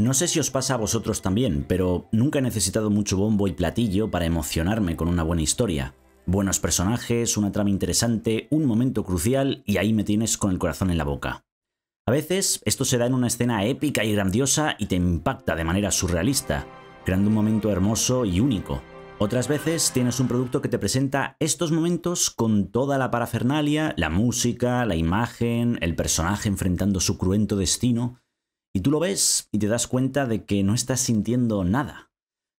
No sé si os pasa a vosotros también, pero nunca he necesitado mucho bombo y platillo para emocionarme con una buena historia. Buenos personajes, una trama interesante, un momento crucial y ahí me tienes con el corazón en la boca. A veces esto se da en una escena épica y grandiosa y te impacta de manera surrealista, creando un momento hermoso y único. Otras veces tienes un producto que te presenta estos momentos con toda la parafernalia, la música, la imagen, el personaje enfrentando su cruento destino, y tú lo ves y te das cuenta de que no estás sintiendo nada.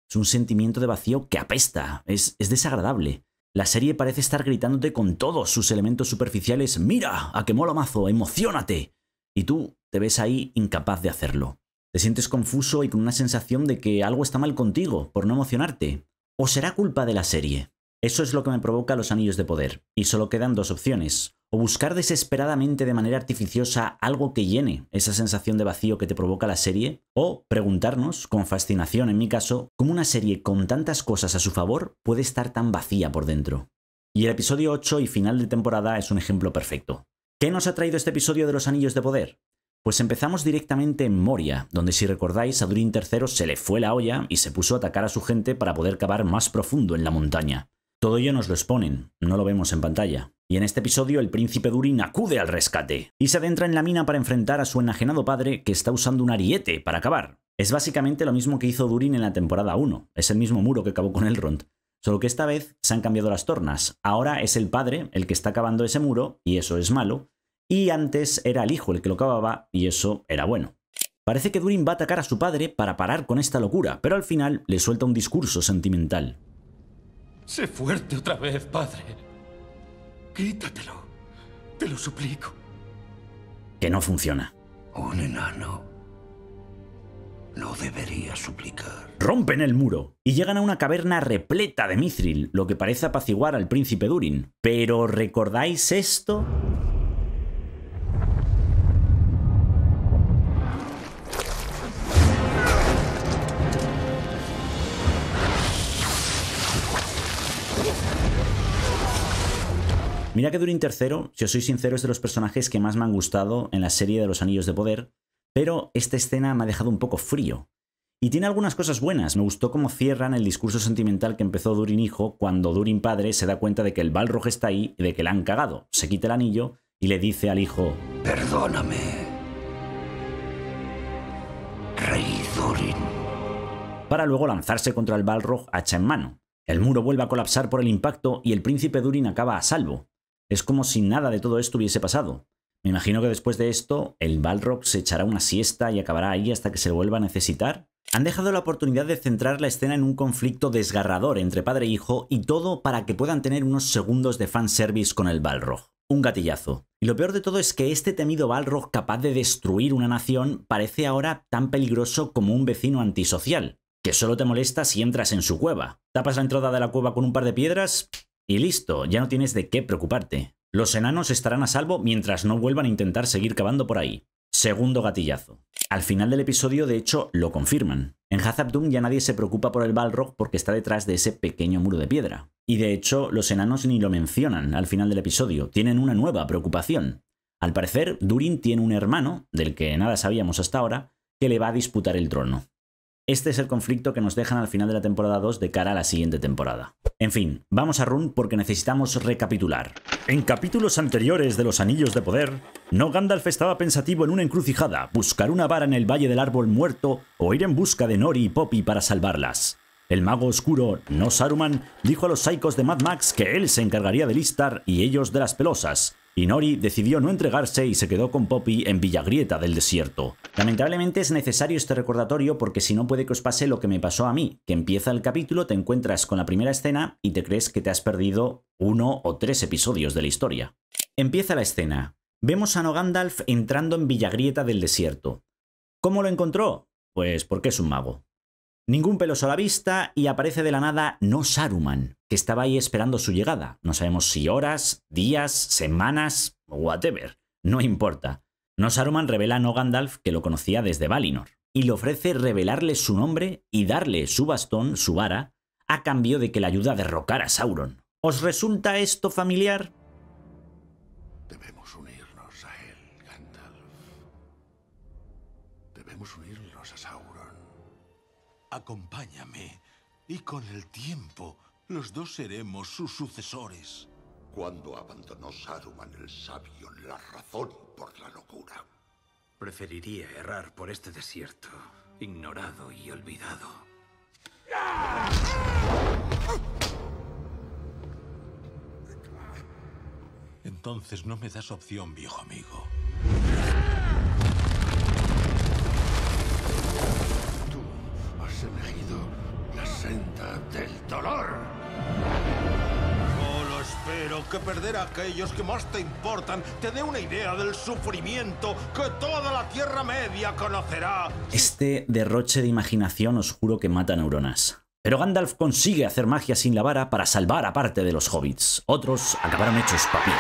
Es un sentimiento de vacío que apesta, es, desagradable. La serie parece estar gritándote con todos sus elementos superficiales, mira, a que mola mazo, emocionate. Y tú te ves ahí incapaz de hacerlo. Te sientes confuso y con una sensación de que algo está mal contigo por no emocionarte. ¿O será culpa de la serie? Eso es lo que me provoca los anillos de poder, y solo quedan dos opciones, o buscar desesperadamente de manera artificiosa algo que llene esa sensación de vacío que te provoca la serie, o preguntarnos, con fascinación en mi caso, cómo una serie con tantas cosas a su favor puede estar tan vacía por dentro. Y el episodio 8 y final de temporada es un ejemplo perfecto. ¿Qué nos ha traído este episodio de los Anillos de Poder? Pues empezamos directamente en Moria, donde si recordáis a Durin III se le fue la olla y se puso a atacar a su gente para poder cavar más profundo en la montaña. Todo ello nos lo exponen, no lo vemos en pantalla. Y en este episodio el príncipe Durin acude al rescate y se adentra en la mina para enfrentar a su enajenado padre que está usando un ariete para acabar. Es básicamente lo mismo que hizo Durin en la temporada 1, es el mismo muro que acabó con el Rond. solo que esta vez se han cambiado las tornas. Ahora es el padre el que está cavando ese muro y eso es malo, y antes era el hijo el que lo cavaba y eso era bueno. Parece que Durin va a atacar a su padre para parar con esta locura, pero al final le suelta un discurso sentimental. Sé fuerte otra vez, padre. Quítatelo. Te lo suplico. Que no funciona. Un enano. No debería suplicar. Rompen el muro y llegan a una caverna repleta de mithril, lo que parece apaciguar al príncipe Durin. Pero ¿recordáis esto? Mira que Durin III, si os soy sincero, es de los personajes que más me han gustado en la serie de los Anillos de Poder, pero esta escena me ha dejado un poco frío. Y tiene algunas cosas buenas. Me gustó cómo cierran el discurso sentimental que empezó Durin hijo cuando Durin padre se da cuenta de que el Balrog está ahí y de que la han cagado. Se quita el anillo y le dice al hijo: Perdóname, Rey Durin. Para luego lanzarse contra el Balrog hacha en mano. El muro vuelve a colapsar por el impacto y el príncipe Durin acaba a salvo. Es como si nada de todo esto hubiese pasado. Me imagino que después de esto, el Balrog se echará una siesta y acabará ahí hasta que se vuelva a necesitar. Han dejado la oportunidad de centrar la escena en un conflicto desgarrador entre padre e hijo y todo para que puedan tener unos segundos de fanservice con el Balrog. Un gatillazo. Y lo peor de todo es que este temido Balrog capaz de destruir una nación parece ahora tan peligroso como un vecino antisocial, que solo te molesta si entras en su cueva. Tapas la entrada de la cueva con un par de piedras y listo, ya no tienes de qué preocuparte. Los enanos estarán a salvo mientras no vuelvan a intentar seguir cavando por ahí. Segundo gatillazo. Al final del episodio, de hecho, lo confirman. En Hazabdum ya nadie se preocupa por el Balrog porque está detrás de ese pequeño muro de piedra. Y de hecho, los enanos ni lo mencionan al final del episodio, tienen una nueva preocupación. Al parecer, Durin tiene un hermano, del que nada sabíamos hasta ahora, que le va a disputar el trono. Este es el conflicto que nos dejan al final de la temporada 2 de cara a la siguiente temporada. En fin, vamos a Run porque necesitamos recapitular. En capítulos anteriores de Los Anillos de Poder, no Gandalf estaba pensativo en una encrucijada, buscar una vara en el Valle del Árbol Muerto o ir en busca de Nori y Poppy para salvarlas. El mago oscuro, no Saruman, dijo a los psicos de Mad Max que él se encargaría de Listar y ellos de las pelosas, Inori decidió no entregarse y se quedó con Poppy en Villagrieta del desierto. Lamentablemente es necesario este recordatorio porque si no puede que os pase lo que me pasó a mí, que empieza el capítulo, te encuentras con la primera escena y te crees que te has perdido uno o tres episodios de la historia. Empieza la escena. Vemos a Nogandalf entrando en Villagrieta del desierto. ¿Cómo lo encontró? Pues porque es un mago. Ningún peloso a la vista y aparece de la nada no Saruman, que estaba ahí esperando su llegada. No sabemos si horas, días, semanas, whatever. No importa. No Saruman revela a No Gandalf que lo conocía desde Valinor y le ofrece revelarle su nombre y darle su bastón, su vara, a cambio de que le ayuda a derrocar a Sauron. ¿Os resulta esto familiar? Acompáñame, y con el tiempo los dos seremos sus sucesores. Cuando abandonó Saruman el sabio la razón por la locura? Preferiría errar por este desierto, ignorado y olvidado. Entonces no me das opción, viejo amigo elegido la senda del dolor. Solo espero que perder a aquellos que más te importan te dé una idea del sufrimiento que toda la Tierra Media conocerá. Este derroche de imaginación os juro que mata neuronas. Pero Gandalf consigue hacer magia sin la vara para salvar a parte de los hobbits. Otros acabaron hechos papel.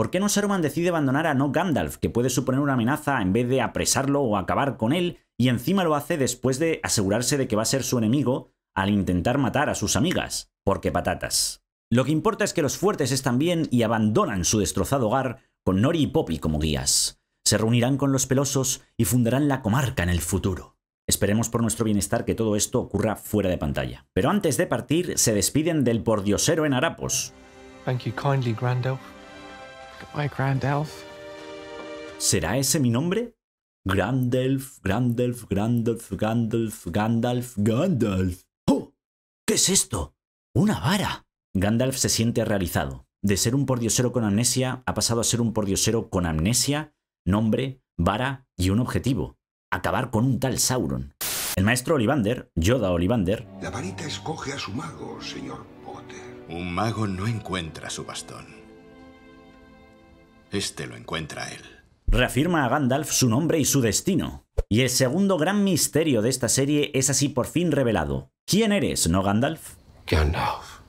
¿Por qué no Saruman decide abandonar a No Gandalf, que puede suponer una amenaza en vez de apresarlo o acabar con él, y encima lo hace después de asegurarse de que va a ser su enemigo al intentar matar a sus amigas? Porque patatas. Lo que importa es que los fuertes están bien y abandonan su destrozado hogar con Nori y Poppy como guías. Se reunirán con los pelosos y fundarán la comarca en el futuro. Esperemos por nuestro bienestar que todo esto ocurra fuera de pantalla. Pero antes de partir, se despiden del pordiosero en harapos. Thank you ¿Será ese mi nombre? Grandelf, Grandelf, Grandelf, Gandalf, Gandalf, Gandalf. ¡Oh! ¿Qué es esto? ¡Una vara! Gandalf se siente realizado. De ser un pordiosero con amnesia, ha pasado a ser un pordiosero con amnesia, nombre, vara y un objetivo. Acabar con un tal Sauron. El maestro Olivander, Yoda Olivander. La varita escoge a su mago, señor Potter. Un mago no encuentra su bastón. Este lo encuentra él. Reafirma a Gandalf su nombre y su destino. Y el segundo gran misterio de esta serie es así por fin revelado. ¿Quién eres, no Gandalf? Gandalf.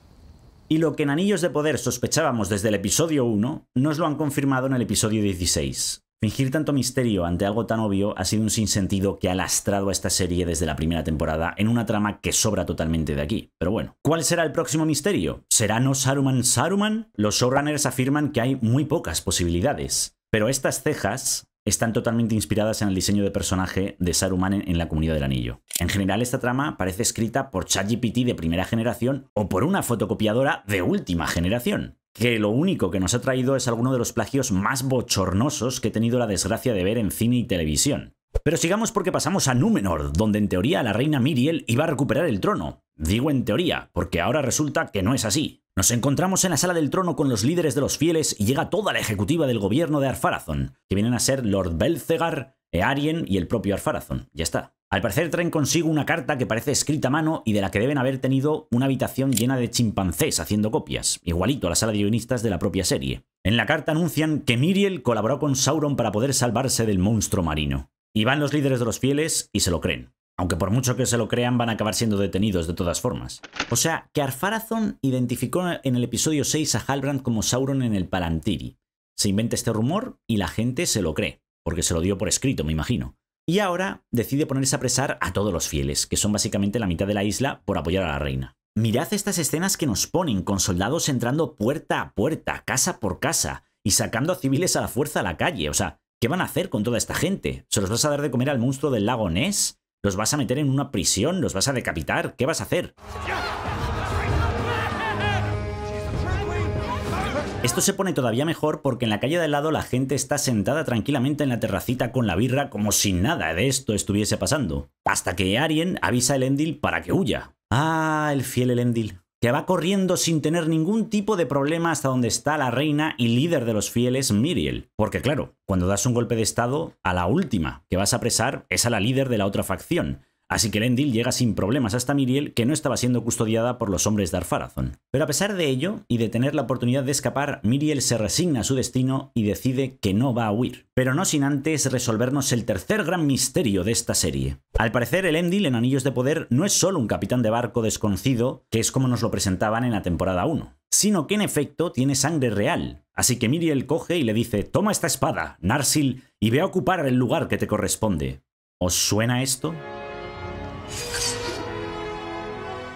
Y lo que en Anillos de Poder sospechábamos desde el episodio 1, nos lo han confirmado en el episodio 16. Fingir tanto misterio ante algo tan obvio ha sido un sinsentido que ha lastrado a esta serie desde la primera temporada en una trama que sobra totalmente de aquí. Pero bueno, ¿cuál será el próximo misterio? ¿Será no Saruman Saruman? Los showrunners afirman que hay muy pocas posibilidades. Pero estas cejas están totalmente inspiradas en el diseño de personaje de Saruman en, la Comunidad del Anillo. En general, esta trama parece escrita por ChatGPT de primera generación o por una fotocopiadora de última generación que lo único que nos ha traído es alguno de los plagios más bochornosos que he tenido la desgracia de ver en cine y televisión. Pero sigamos porque pasamos a Númenor, donde en teoría la reina Miriel iba a recuperar el trono. Digo en teoría, porque ahora resulta que no es así. Nos encontramos en la sala del trono con los líderes de los fieles y llega toda la ejecutiva del gobierno de Arfarazón, que vienen a ser Lord Belcegar, Earien y el propio Arfarazón. Ya está. Al parecer traen consigo una carta que parece escrita a mano y de la que deben haber tenido una habitación llena de chimpancés haciendo copias, igualito a la sala de guionistas de la propia serie. En la carta anuncian que Miriel colaboró con Sauron para poder salvarse del monstruo marino. Y van los líderes de los fieles y se lo creen. Aunque por mucho que se lo crean van a acabar siendo detenidos de todas formas. O sea, que Arfarazon identificó en el episodio 6 a Halbrand como Sauron en el Palantiri. Se inventa este rumor y la gente se lo cree, porque se lo dio por escrito, me imagino. Y ahora decide ponerse a presar a todos los fieles, que son básicamente la mitad de la isla, por apoyar a la reina. Mirad estas escenas que nos ponen, con soldados entrando puerta a puerta, casa por casa, y sacando a civiles a la fuerza a la calle. O sea, ¿qué van a hacer con toda esta gente? ¿Se los vas a dar de comer al monstruo del lago Ness? ¿Los vas a meter en una prisión? ¿Los vas a decapitar? ¿Qué vas a hacer? Esto se pone todavía mejor porque en la calle de al lado la gente está sentada tranquilamente en la terracita con la birra como si nada de esto estuviese pasando. Hasta que Arien avisa a Elendil para que huya. Ah, el fiel Elendil que va corriendo sin tener ningún tipo de problema hasta donde está la reina y líder de los fieles, Miriel. Porque claro, cuando das un golpe de estado, a la última que vas a apresar es a la líder de la otra facción. Así que Endil llega sin problemas hasta Miriel, que no estaba siendo custodiada por los hombres de Arfarazon. Pero a pesar de ello, y de tener la oportunidad de escapar, Miriel se resigna a su destino y decide que no va a huir. Pero no sin antes resolvernos el tercer gran misterio de esta serie. Al parecer, el Endil en Anillos de Poder no es solo un capitán de barco desconocido, que es como nos lo presentaban en la temporada 1 sino que en efecto tiene sangre real. Así que Miriel coge y le dice, toma esta espada, Narsil, y ve a ocupar el lugar que te corresponde. ¿Os suena esto?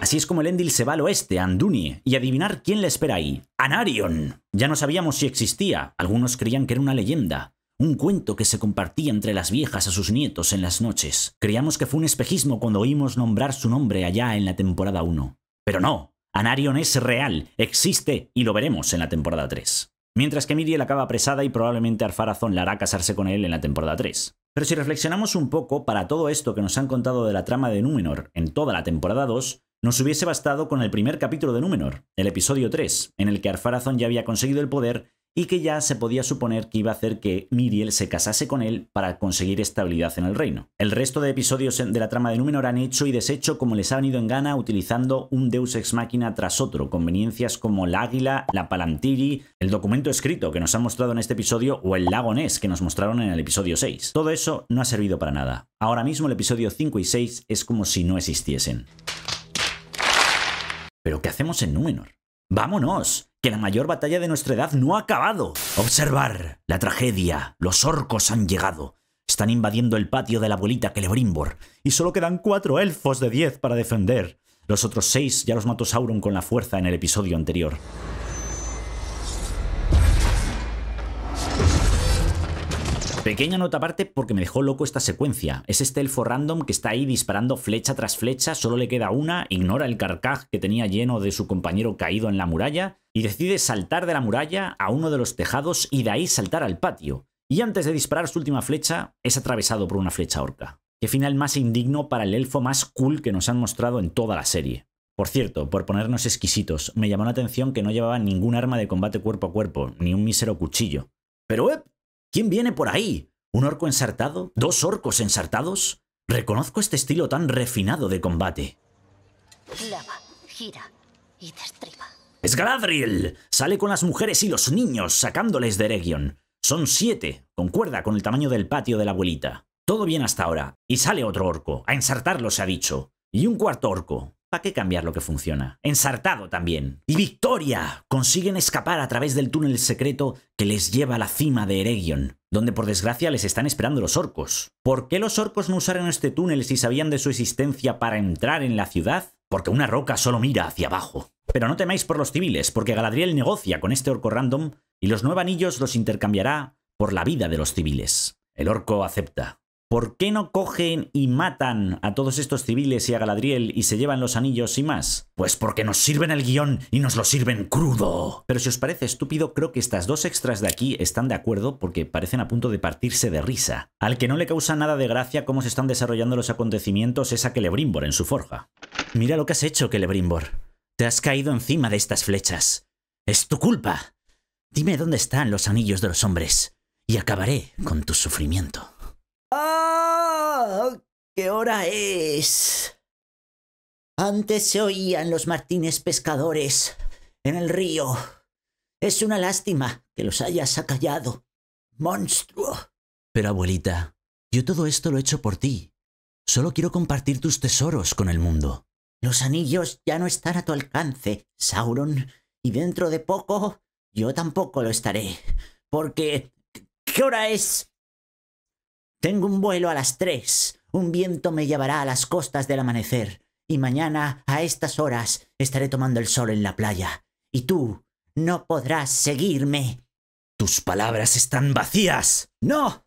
Así es como el Endil se va al oeste, a Andunie, y adivinar quién le espera ahí. ¡Anarion! Ya no sabíamos si existía, algunos creían que era una leyenda, un cuento que se compartía entre las viejas a sus nietos en las noches. Creíamos que fue un espejismo cuando oímos nombrar su nombre allá en la temporada 1. Pero no, Anarion es real, existe y lo veremos en la temporada 3. Mientras que Miriel acaba apresada y probablemente Arfarazón la hará casarse con él en la temporada 3. Pero si reflexionamos un poco para todo esto que nos han contado de la trama de Númenor en toda la temporada 2, nos hubiese bastado con el primer capítulo de Númenor, el episodio 3, en el que Arfarazón ya había conseguido el poder y que ya se podía suponer que iba a hacer que Miriel se casase con él para conseguir estabilidad en el reino. El resto de episodios de la trama de Númenor han hecho y deshecho como les ha venido en gana utilizando un deus ex machina tras otro, conveniencias como el águila, la palantiri, el documento escrito que nos han mostrado en este episodio o el lago Ness que nos mostraron en el episodio 6. Todo eso no ha servido para nada. Ahora mismo el episodio 5 y 6 es como si no existiesen. ¿Pero qué hacemos en Númenor? ¡Vámonos! ¡Que la mayor batalla de nuestra edad no ha acabado! Observar la tragedia. Los orcos han llegado. Están invadiendo el patio de la abuelita Celebrimbor. Y solo quedan cuatro elfos de diez para defender. Los otros seis ya los mató Sauron con la fuerza en el episodio anterior. Pequeña nota aparte porque me dejó loco esta secuencia. Es este elfo random que está ahí disparando flecha tras flecha, solo le queda una, ignora el carcaj que tenía lleno de su compañero caído en la muralla y decide saltar de la muralla a uno de los tejados y de ahí saltar al patio. Y antes de disparar su última flecha, es atravesado por una flecha orca. Qué final más indigno para el elfo más cool que nos han mostrado en toda la serie. Por cierto, por ponernos exquisitos, me llamó la atención que no llevaba ningún arma de combate cuerpo a cuerpo, ni un mísero cuchillo. Pero eh, ¿Quién viene por ahí? ¿Un orco ensartado? ¿Dos orcos ensartados? Reconozco este estilo tan refinado de combate. Lava, gira y ¡Es Galadriel! Sale con las mujeres y los niños, sacándoles de Eregion. Son siete, concuerda con el tamaño del patio de la abuelita. Todo bien hasta ahora. Y sale otro orco. A ensartarlo se ha dicho. Y un cuarto orco que cambiar lo que funciona? Ensartado también. ¡Y victoria! Consiguen escapar a través del túnel secreto que les lleva a la cima de Eregion, donde por desgracia les están esperando los orcos. ¿Por qué los orcos no usaron este túnel si sabían de su existencia para entrar en la ciudad? Porque una roca solo mira hacia abajo. Pero no temáis por los civiles, porque Galadriel negocia con este orco random y los nueve anillos los intercambiará por la vida de los civiles. El orco acepta. ¿Por qué no cogen y matan a todos estos civiles y a Galadriel y se llevan los anillos y más? Pues porque nos sirven el guión y nos lo sirven crudo. Pero si os parece estúpido, creo que estas dos extras de aquí están de acuerdo porque parecen a punto de partirse de risa. Al que no le causa nada de gracia cómo se están desarrollando los acontecimientos es a Celebrimbor en su forja. Mira lo que has hecho, Celebrimbor. Te has caído encima de estas flechas. Es tu culpa. Dime dónde están los anillos de los hombres y acabaré con tu sufrimiento. ¿Qué hora es? Antes se oían los martines pescadores en el río. Es una lástima que los hayas acallado. Monstruo. Pero abuelita, yo todo esto lo he hecho por ti. Solo quiero compartir tus tesoros con el mundo. Los anillos ya no están a tu alcance, Sauron, y dentro de poco yo tampoco lo estaré. Porque... ¿Qué hora es? Tengo un vuelo a las tres. Un viento me llevará a las costas del amanecer, y mañana, a estas horas, estaré tomando el sol en la playa. Y tú no podrás seguirme. Tus palabras están vacías. No.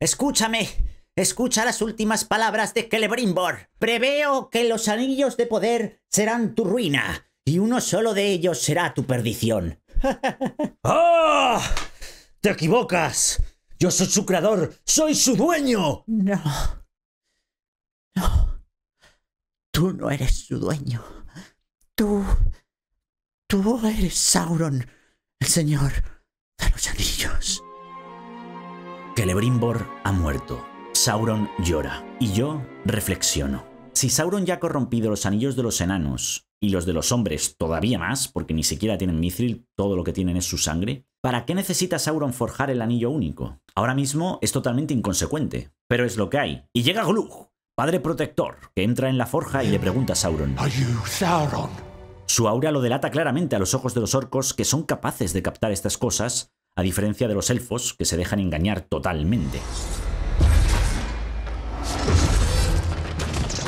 Escúchame. Escucha las últimas palabras de Celebrimbor. Preveo que los anillos de poder serán tu ruina, y uno solo de ellos será tu perdición. ¡Oh! ¡Te equivocas! Yo soy su creador, soy su dueño. No. No, tú no eres su dueño. Tú... Tú eres Sauron, el señor de los anillos. Celebrimbor ha muerto. Sauron llora. Y yo reflexiono. Si Sauron ya ha corrompido los anillos de los enanos, y los de los hombres todavía más, porque ni siquiera tienen mithril, todo lo que tienen es su sangre, ¿Para qué necesita Sauron forjar el anillo único? Ahora mismo es totalmente inconsecuente, pero es lo que hay. Y llega Glug, Padre Protector, que entra en la forja y le pregunta a Sauron. Sauron? Su aura lo delata claramente a los ojos de los orcos que son capaces de captar estas cosas, a diferencia de los elfos que se dejan engañar totalmente.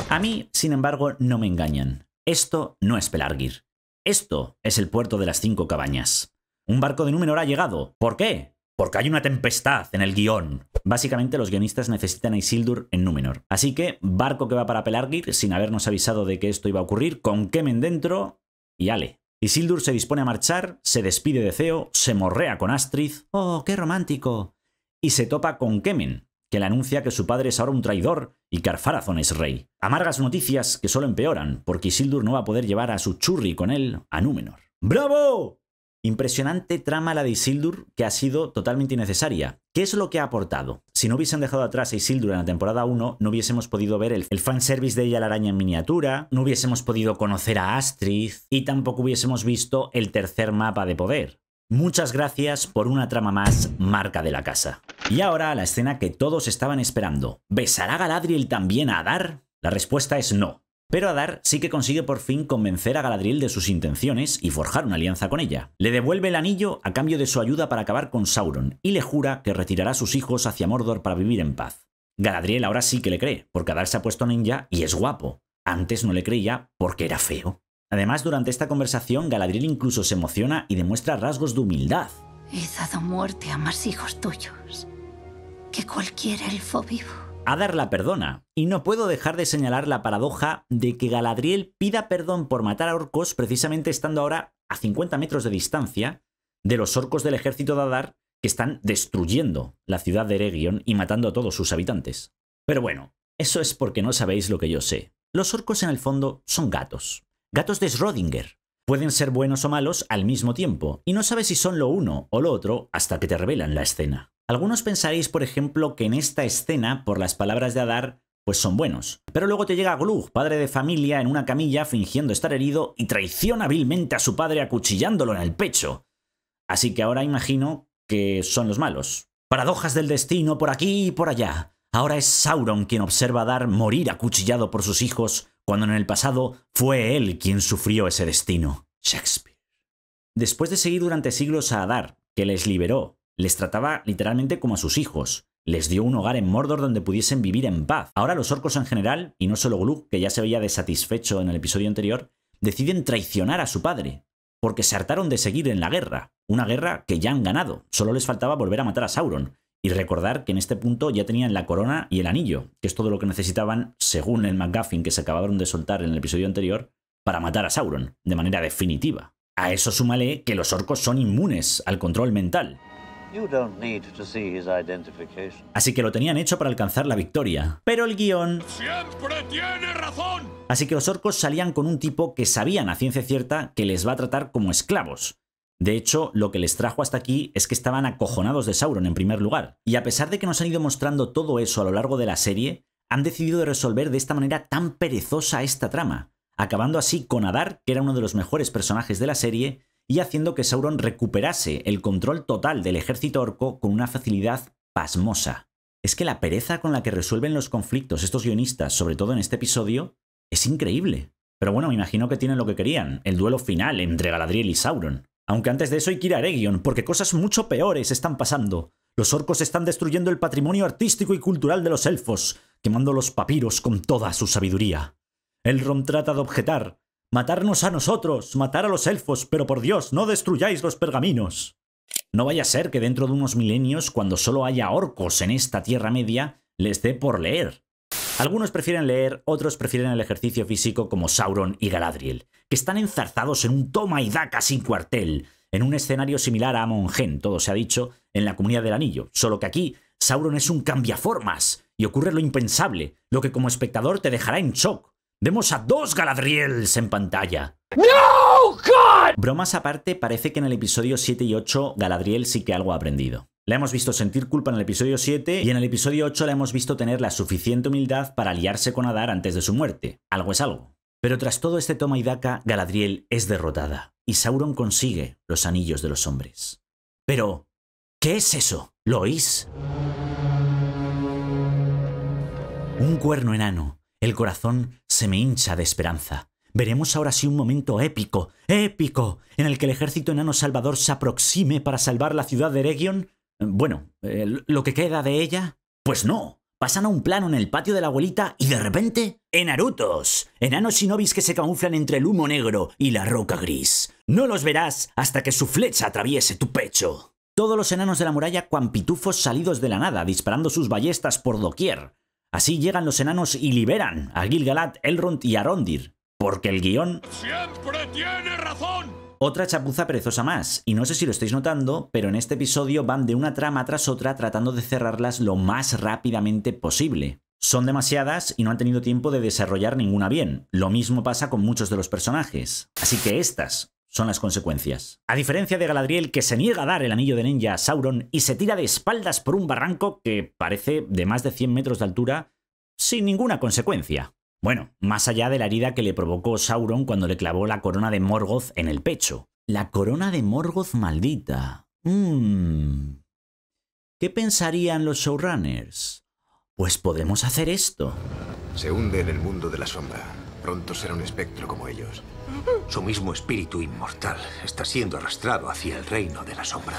A mí, sin embargo, no me engañan. Esto no es Pelargir. Esto es el puerto de las cinco cabañas. Un barco de Númenor ha llegado. ¿Por qué? porque hay una tempestad en el guión. Básicamente los guionistas necesitan a Isildur en Númenor. Así que, barco que va para Pelargir, sin habernos avisado de que esto iba a ocurrir, con Kemen dentro y ale. Isildur se dispone a marchar, se despide de Ceo, se morrea con Astrid, ¡oh, qué romántico! Y se topa con Kemen, que le anuncia que su padre es ahora un traidor y que Arfarazón es rey. Amargas noticias que solo empeoran, porque Isildur no va a poder llevar a su churri con él a Númenor. ¡Bravo! Impresionante trama la de Isildur que ha sido totalmente innecesaria. ¿Qué es lo que ha aportado? Si no hubiesen dejado atrás a Isildur en la temporada 1, no hubiésemos podido ver el, fanservice de ella la araña en miniatura, no hubiésemos podido conocer a Astrid y tampoco hubiésemos visto el tercer mapa de poder. Muchas gracias por una trama más marca de la casa. Y ahora la escena que todos estaban esperando. ¿Besará Galadriel también a Adar? La respuesta es no. Pero Adar sí que consigue por fin convencer a Galadriel de sus intenciones y forjar una alianza con ella. Le devuelve el anillo a cambio de su ayuda para acabar con Sauron y le jura que retirará a sus hijos hacia Mordor para vivir en paz. Galadriel ahora sí que le cree, porque Adar se ha puesto ninja y es guapo. Antes no le creía porque era feo. Además, durante esta conversación, Galadriel incluso se emociona y demuestra rasgos de humildad. He dado muerte a más hijos tuyos que cualquier elfo vivo. Adar la perdona, y no puedo dejar de señalar la paradoja de que Galadriel pida perdón por matar a orcos precisamente estando ahora a 50 metros de distancia de los orcos del ejército de Adar que están destruyendo la ciudad de Eregion y matando a todos sus habitantes. Pero bueno, eso es porque no sabéis lo que yo sé. Los orcos en el fondo son gatos. Gatos de Schrödinger. Pueden ser buenos o malos al mismo tiempo, y no sabes si son lo uno o lo otro hasta que te revelan la escena. Algunos pensaréis, por ejemplo, que en esta escena, por las palabras de Adar, pues son buenos. Pero luego te llega Glug, padre de familia, en una camilla fingiendo estar herido y traiciona hábilmente a su padre acuchillándolo en el pecho. Así que ahora imagino que son los malos. Paradojas del destino por aquí y por allá. Ahora es Sauron quien observa a Dar morir acuchillado por sus hijos, cuando en el pasado fue él quien sufrió ese destino. Shakespeare. Después de seguir durante siglos a Adar, que les liberó les trataba literalmente como a sus hijos. Les dio un hogar en Mordor donde pudiesen vivir en paz. Ahora los orcos en general, y no solo Glug, que ya se veía desatisfecho en el episodio anterior, deciden traicionar a su padre, porque se hartaron de seguir en la guerra, una guerra que ya han ganado, solo les faltaba volver a matar a Sauron, y recordar que en este punto ya tenían la corona y el anillo, que es todo lo que necesitaban, según el McGuffin que se acabaron de soltar en el episodio anterior, para matar a Sauron, de manera definitiva. A eso súmale que los orcos son inmunes al control mental, Así que lo tenían hecho para alcanzar la victoria. Pero el guión... ¡Siempre tiene razón! Así que los orcos salían con un tipo que sabían a ciencia cierta que les va a tratar como esclavos. De hecho, lo que les trajo hasta aquí es que estaban acojonados de Sauron en primer lugar. Y a pesar de que nos han ido mostrando todo eso a lo largo de la serie, han decidido resolver de esta manera tan perezosa esta trama, acabando así con Adar, que era uno de los mejores personajes de la serie, y haciendo que Sauron recuperase el control total del ejército orco con una facilidad pasmosa. Es que la pereza con la que resuelven los conflictos estos guionistas, sobre todo en este episodio, es increíble. Pero bueno, me imagino que tienen lo que querían, el duelo final entre Galadriel y Sauron. Aunque antes de eso hay que ir a porque cosas mucho peores están pasando. Los orcos están destruyendo el patrimonio artístico y cultural de los elfos, quemando los papiros con toda su sabiduría. Elrond trata de objetar, Matarnos a nosotros, matar a los elfos, pero por Dios, no destruyáis los pergaminos. No vaya a ser que dentro de unos milenios, cuando solo haya orcos en esta Tierra Media, les dé por leer. Algunos prefieren leer, otros prefieren el ejercicio físico como Sauron y Galadriel, que están enzarzados en un toma y daca sin cuartel, en un escenario similar a Amon todo se ha dicho, en la Comunidad del Anillo, solo que aquí Sauron es un cambiaformas y ocurre lo impensable, lo que como espectador te dejará en shock. Vemos a dos Galadriels en pantalla. ¡No, God! Bromas aparte, parece que en el episodio 7 y 8 Galadriel sí que algo ha aprendido. La hemos visto sentir culpa en el episodio 7 y en el episodio 8 la hemos visto tener la suficiente humildad para aliarse con Adar antes de su muerte. Algo es algo. Pero tras todo este toma y daca, Galadriel es derrotada y Sauron consigue los anillos de los hombres. Pero, ¿qué es eso? ¿Lo oís? Un cuerno enano el corazón se me hincha de esperanza. Veremos ahora sí un momento épico, épico, en el que el ejército enano salvador se aproxime para salvar la ciudad de Eregion. Bueno, eh, lo que queda de ella. Pues no. Pasan a un plano en el patio de la abuelita y de repente. ¡Enarutos! Enanos shinobis que se camuflan entre el humo negro y la roca gris. No los verás hasta que su flecha atraviese tu pecho. Todos los enanos de la muralla cuan pitufos salidos de la nada, disparando sus ballestas por doquier. Así llegan los enanos y liberan a Gilgalad, Elrond y Arondir, porque el guión... ¡Siempre tiene razón! Otra chapuza perezosa más, y no sé si lo estáis notando, pero en este episodio van de una trama tras otra tratando de cerrarlas lo más rápidamente posible. Son demasiadas y no han tenido tiempo de desarrollar ninguna bien. Lo mismo pasa con muchos de los personajes. Así que estas son las consecuencias. A diferencia de Galadriel, que se niega a dar el anillo de ninja a Sauron y se tira de espaldas por un barranco que parece de más de 100 metros de altura, sin ninguna consecuencia. Bueno, más allá de la herida que le provocó Sauron cuando le clavó la corona de Morgoth en el pecho. La corona de Morgoth maldita. Mm. ¿Qué pensarían los showrunners? Pues podemos hacer esto. Se hunde en el mundo de la sombra Pronto será un espectro como ellos. Su mismo espíritu inmortal está siendo arrastrado hacia el reino de la sombra.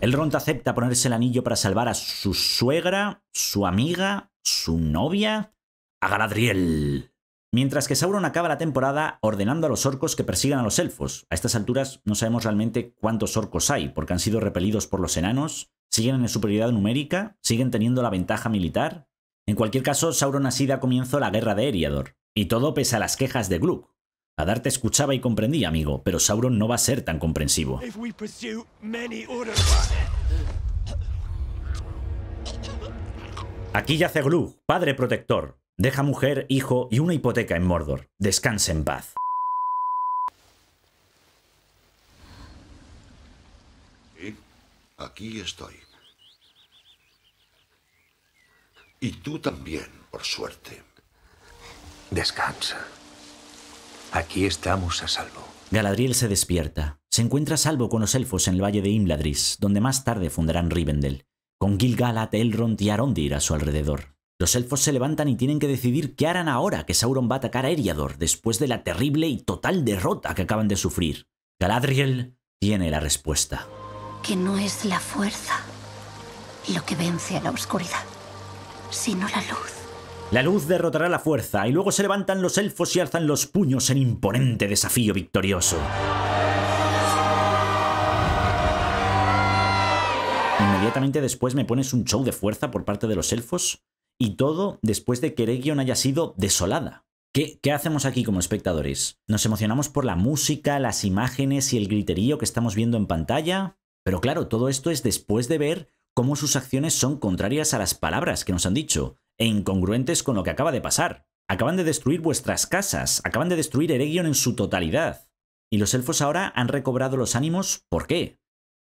El Elrond acepta ponerse el anillo para salvar a su suegra, su amiga, su novia, a Galadriel. Mientras que Sauron acaba la temporada ordenando a los orcos que persigan a los elfos. A estas alturas no sabemos realmente cuántos orcos hay, porque han sido repelidos por los enanos, siguen en superioridad numérica, siguen teniendo la ventaja militar. En cualquier caso, Sauron así da comienzo la guerra de Eriador. Y todo pese a las quejas de Gluck. Adar te escuchaba y comprendía, amigo, pero Sauron no va a ser tan comprensivo. Aquí yace Glug, padre protector. Deja mujer, hijo y una hipoteca en Mordor. Descanse en paz. aquí estoy. Y tú también, por suerte. Descansa. Aquí estamos a salvo. Galadriel se despierta. Se encuentra a salvo con los elfos en el valle de Imladris, donde más tarde fundarán Rivendell, con Gil-galad, Elrond y Arondir a su alrededor. Los elfos se levantan y tienen que decidir qué harán ahora que Sauron va a atacar a Eriador después de la terrible y total derrota que acaban de sufrir. Galadriel tiene la respuesta. Que no es la fuerza lo que vence a la oscuridad, sino la luz. La luz derrotará la fuerza y luego se levantan los elfos y alzan los puños en imponente desafío victorioso. Inmediatamente después me pones un show de fuerza por parte de los elfos y todo después de que Eregion haya sido desolada. ¿Qué, hacemos aquí como espectadores? ¿Nos emocionamos por la música, las imágenes y el griterío que estamos viendo en pantalla? Pero claro, todo esto es después de ver cómo sus acciones son contrarias a las palabras que nos han dicho e incongruentes con lo que acaba de pasar. Acaban de destruir vuestras casas, acaban de destruir Eregion en su totalidad. Y los elfos ahora han recobrado los ánimos, ¿por qué?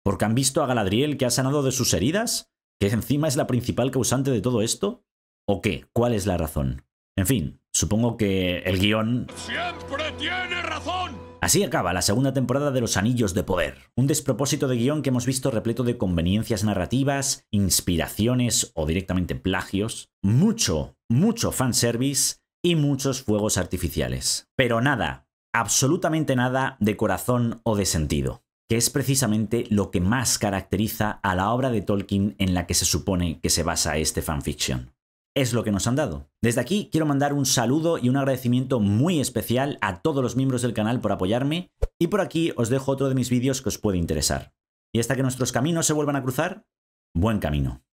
¿Porque han visto a Galadriel que ha sanado de sus heridas? ¿Que encima es la principal causante de todo esto? ¿O qué? ¿Cuál es la razón? En fin, supongo que el guión... ¡Siempre tiene razón! Así acaba la segunda temporada de Los Anillos de Poder, un despropósito de guión que hemos visto repleto de conveniencias narrativas, inspiraciones o directamente plagios, mucho, mucho fanservice y muchos fuegos artificiales. Pero nada, absolutamente nada de corazón o de sentido, que es precisamente lo que más caracteriza a la obra de Tolkien en la que se supone que se basa este fanfiction es lo que nos han dado. Desde aquí quiero mandar un saludo y un agradecimiento muy especial a todos los miembros del canal por apoyarme y por aquí os dejo otro de mis vídeos que os puede interesar. Y hasta que nuestros caminos se vuelvan a cruzar, buen camino.